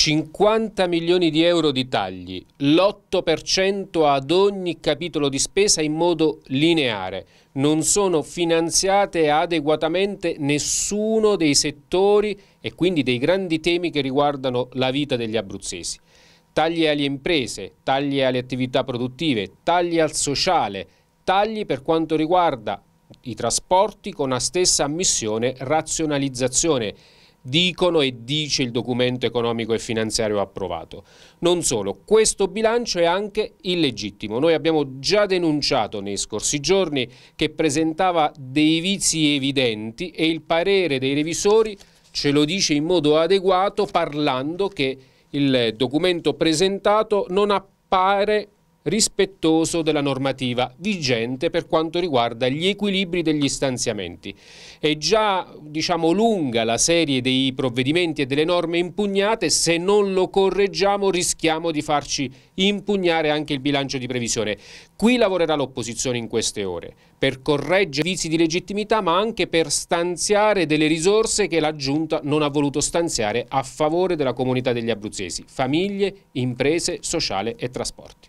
50 milioni di euro di tagli, l'8% ad ogni capitolo di spesa in modo lineare. Non sono finanziate adeguatamente nessuno dei settori e quindi dei grandi temi che riguardano la vita degli abruzzesi. Tagli alle imprese, tagli alle attività produttive, tagli al sociale, tagli per quanto riguarda i trasporti con la stessa ammissione razionalizzazione dicono e dice il documento economico e finanziario approvato. Non solo, questo bilancio è anche illegittimo. Noi abbiamo già denunciato nei scorsi giorni che presentava dei vizi evidenti e il parere dei revisori ce lo dice in modo adeguato parlando che il documento presentato non appare rispettoso della normativa vigente per quanto riguarda gli equilibri degli stanziamenti. È già diciamo, lunga la serie dei provvedimenti e delle norme impugnate, se non lo correggiamo rischiamo di farci impugnare anche il bilancio di previsione. Qui lavorerà l'opposizione in queste ore, per correggere vizi di legittimità ma anche per stanziare delle risorse che la Giunta non ha voluto stanziare a favore della comunità degli abruzzesi, famiglie, imprese, sociale e trasporti.